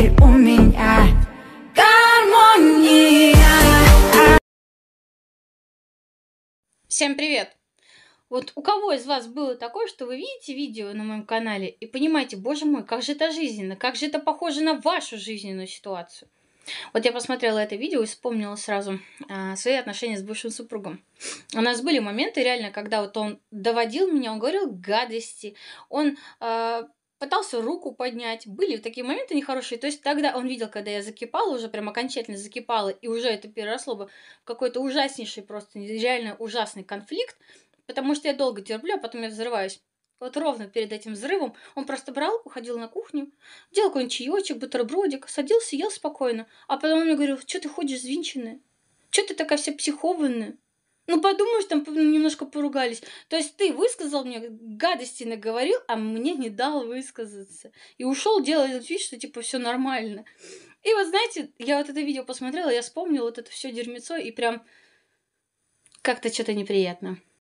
теперь у меня гармония. Всем привет! Вот у кого из вас было такое, что вы видите видео на моем канале и понимаете, боже мой, как же это жизненно, как же это похоже на вашу жизненную ситуацию? Вот я посмотрела это видео и вспомнила сразу э, свои отношения с бывшим супругом. У нас были моменты реально, когда вот он доводил меня, он говорил гадости, он а, пытался руку поднять. Были такие моменты нехорошие. То есть тогда он видел, когда я закипала, уже прям окончательно закипала, и уже это переросло бы в какой-то ужаснейший, просто реально ужасный конфликт, потому что я долго терплю, а потом я взрываюсь. Вот ровно перед этим взрывом он просто брал, уходил на кухню, делал какой-нибудь чаечек, бутербродик, садился, ел спокойно. А потом он мне говорил, что ты ходишь звинченная, Что ты такая вся психованная? Ну, подумаешь, там немножко поругались. То есть ты высказал мне, гадости наговорил, а мне не дал высказаться. И ушел делать вид, что типа все нормально. И вот знаете, я вот это видео посмотрела, я вспомнила вот это все дерьмецо, и прям как-то что-то неприятно.